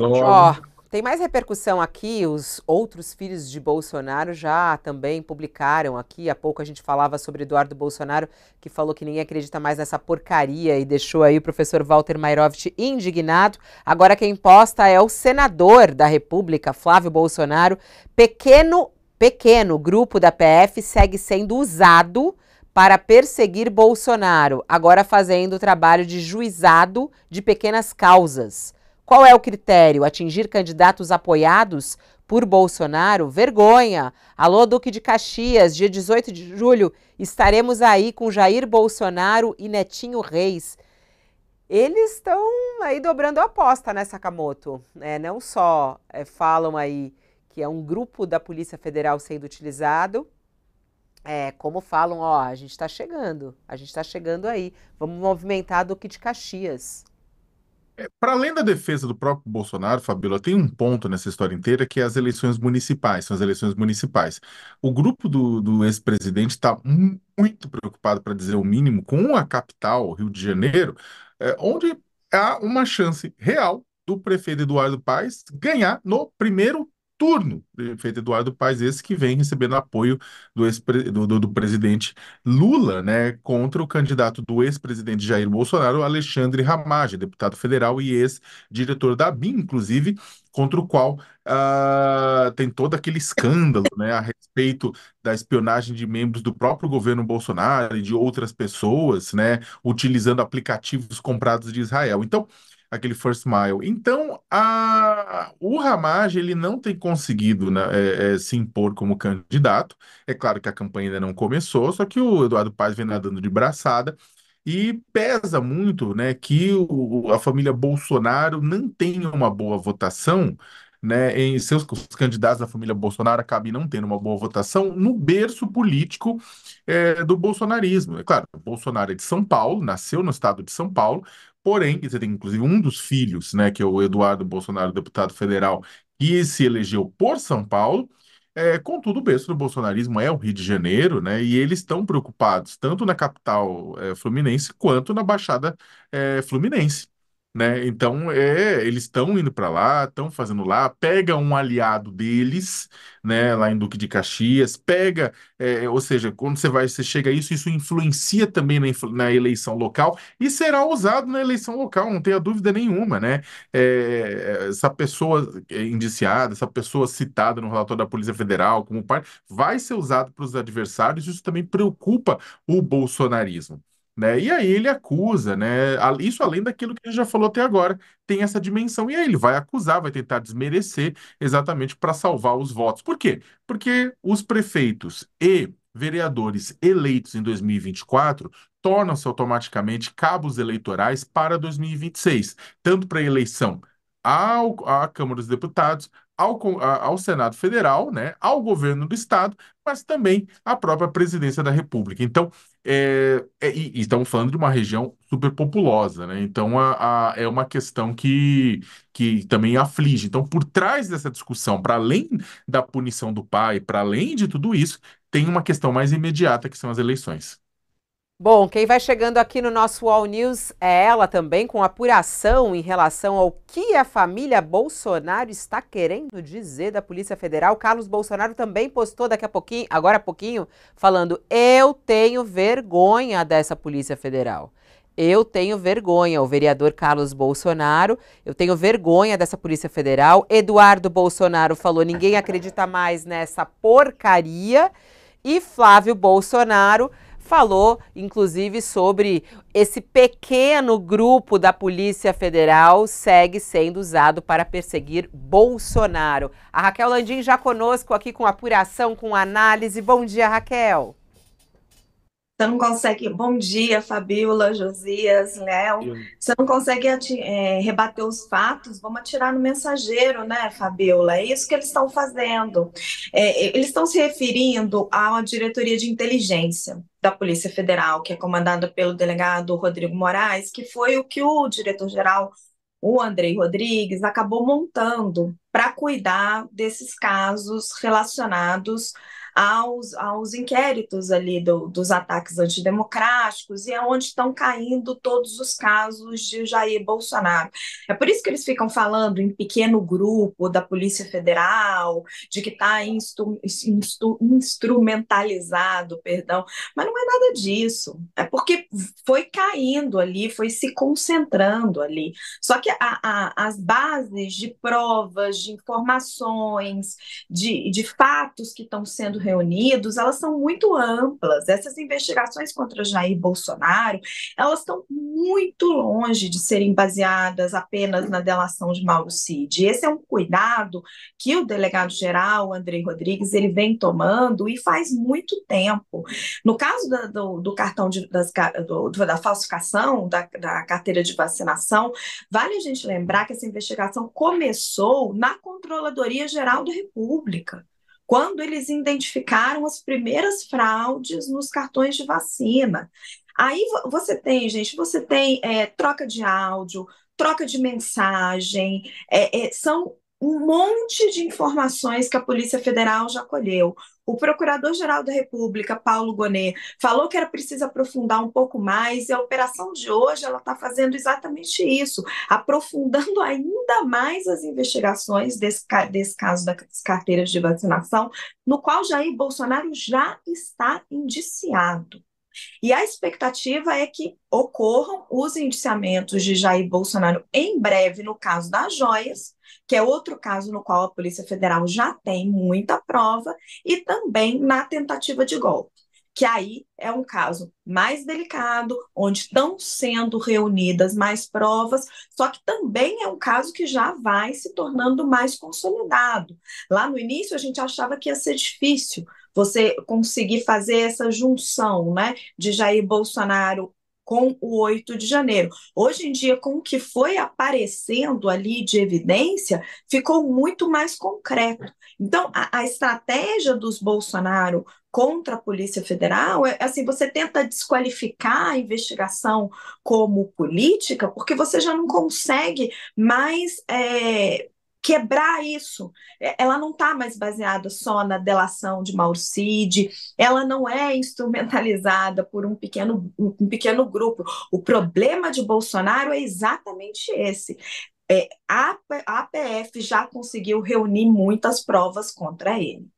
Ó, tem mais repercussão aqui. Os outros filhos de Bolsonaro já também publicaram aqui. Há pouco a gente falava sobre Eduardo Bolsonaro, que falou que ninguém acredita mais nessa porcaria e deixou aí o professor Walter Mayrovich indignado. Agora quem posta é o senador da República, Flávio Bolsonaro. Pequeno, pequeno grupo da PF segue sendo usado para perseguir Bolsonaro, agora fazendo o trabalho de juizado de pequenas causas. Qual é o critério? Atingir candidatos apoiados por Bolsonaro? Vergonha! Alô, Duque de Caxias, dia 18 de julho, estaremos aí com Jair Bolsonaro e Netinho Reis. Eles estão aí dobrando a aposta, né, Sakamoto? É, não só é, falam aí que é um grupo da Polícia Federal sendo utilizado, é, como falam, ó, a gente está chegando, a gente está chegando aí, vamos movimentar Duque de Caxias. É, para além da defesa do próprio Bolsonaro, Fabíola, tem um ponto nessa história inteira que é as eleições municipais, são as eleições municipais. O grupo do, do ex-presidente está muito preocupado, para dizer o mínimo, com a capital, Rio de Janeiro, é, onde há uma chance real do prefeito Eduardo Paes ganhar no primeiro turno, prefeito Eduardo Paes, esse que vem recebendo apoio do, ex do, do, do presidente Lula, né, contra o candidato do ex-presidente Jair Bolsonaro, Alexandre Ramage, deputado federal e ex-diretor da BIM, inclusive, contra o qual uh, tem todo aquele escândalo né, a respeito da espionagem de membros do próprio governo Bolsonaro e de outras pessoas, né, utilizando aplicativos comprados de Israel. Então, aquele first mile. Então, a, o Ramage ele não tem conseguido né, é, é, se impor como candidato. É claro que a campanha ainda não começou, só que o Eduardo Paes vem nadando de braçada. E pesa muito né, que o, a família Bolsonaro não tenha uma boa votação né, em seus candidatos da família Bolsonaro acabem não tendo uma boa votação no berço político é, do bolsonarismo. É claro, Bolsonaro é de São Paulo, nasceu no estado de São Paulo, Porém, você tem inclusive um dos filhos, né, que é o Eduardo Bolsonaro, deputado federal, que se elegeu por São Paulo. É, contudo, o berço do bolsonarismo é o Rio de Janeiro, né? E eles estão preocupados tanto na capital é, fluminense quanto na Baixada é, Fluminense né? Então, é, eles estão indo para lá, estão fazendo lá, pega um aliado deles, né, lá em Duque de Caxias, pega, é, ou seja, quando você vai, você chega a isso, isso influencia também na, na, eleição local e será usado na eleição local, não tenha dúvida nenhuma, né? É, essa pessoa é, indiciada, essa pessoa citada no relatório da Polícia Federal como parte, vai ser usado para os adversários, isso também preocupa o bolsonarismo. Né? E aí ele acusa, né? Isso além daquilo que a gente já falou até agora, tem essa dimensão. E aí ele vai acusar, vai tentar desmerecer exatamente para salvar os votos. Por quê? Porque os prefeitos e vereadores eleitos em 2024 tornam-se automaticamente cabos eleitorais para 2026, tanto para a eleição ao, à Câmara dos Deputados ao, ao Senado Federal, né, ao governo do Estado, mas também à própria presidência da República. Então, é, é, e, estamos falando de uma região superpopulosa, né? Então, a, a, é uma questão que, que também aflige. Então, por trás dessa discussão, para além da punição do pai, para além de tudo isso, tem uma questão mais imediata que são as eleições. Bom, quem vai chegando aqui no nosso All News é ela também, com apuração em relação ao que a família Bolsonaro está querendo dizer da Polícia Federal. Carlos Bolsonaro também postou daqui a pouquinho, agora a pouquinho, falando: Eu tenho vergonha dessa Polícia Federal. Eu tenho vergonha, o vereador Carlos Bolsonaro. Eu tenho vergonha dessa Polícia Federal. Eduardo Bolsonaro falou: ninguém acredita mais nessa porcaria. E Flávio Bolsonaro falou inclusive sobre esse pequeno grupo da Polícia Federal segue sendo usado para perseguir Bolsonaro. A Raquel Landim já conosco aqui com apuração, com análise. Bom dia, Raquel. Você não consegue. Bom dia, Fabiola, Josias, Léo. Você não consegue ati... é, rebater os fatos? Vamos atirar no mensageiro, né, Fabiola? É isso que eles estão fazendo. É, eles estão se referindo à diretoria de inteligência da Polícia Federal, que é comandada pelo delegado Rodrigo Moraes, que foi o que o diretor-geral, o Andrei Rodrigues, acabou montando para cuidar desses casos relacionados aos, aos inquéritos ali do, dos ataques antidemocráticos e aonde é estão caindo todos os casos de Jair Bolsonaro. É por isso que eles ficam falando em pequeno grupo da Polícia Federal, de que está instru, instru, instrumentalizado, perdão, mas não é nada disso. É porque foi caindo ali, foi se concentrando ali. Só que a, a, as bases de provas, de informações, de, de fatos que estão sendo reunidos, elas são muito amplas. Essas investigações contra Jair Bolsonaro, elas estão muito longe de serem baseadas apenas na delação de Mauro Cid. Esse é um cuidado que o delegado-geral Andrei Rodrigues ele vem tomando e faz muito tempo. No caso da, do, do, cartão de, das, do, da falsificação da, da carteira de vacinação, vale a gente lembrar que essa investigação começou na Controladoria Geral da República quando eles identificaram as primeiras fraudes nos cartões de vacina. Aí você tem, gente, você tem é, troca de áudio, troca de mensagem, é, é, são um monte de informações que a Polícia Federal já colheu. O Procurador-Geral da República, Paulo Gonet, falou que era preciso aprofundar um pouco mais, e a operação de hoje ela está fazendo exatamente isso, aprofundando ainda mais as investigações desse, desse caso das carteiras de vacinação, no qual Jair Bolsonaro já está indiciado. E a expectativa é que ocorram os indiciamentos de Jair Bolsonaro em breve no caso das joias, que é outro caso no qual a Polícia Federal já tem muita prova, e também na tentativa de golpe. Que aí é um caso mais delicado, onde estão sendo reunidas mais provas, só que também é um caso que já vai se tornando mais consolidado. Lá no início a gente achava que ia ser difícil, você conseguir fazer essa junção né, de Jair Bolsonaro com o 8 de janeiro. Hoje em dia, com o que foi aparecendo ali de evidência, ficou muito mais concreto. Então, a, a estratégia dos Bolsonaro contra a Polícia Federal, é, assim, você tenta desqualificar a investigação como política, porque você já não consegue mais é, quebrar isso. É, ela não está mais baseada só na delação de Mauro Cid, ela não é instrumentalizada por um pequeno, um pequeno grupo. O problema de Bolsonaro é exatamente esse. É, a APF já conseguiu reunir muitas provas contra ele.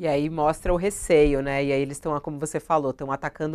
E aí mostra o receio, né? E aí eles estão, como você falou, estão atacando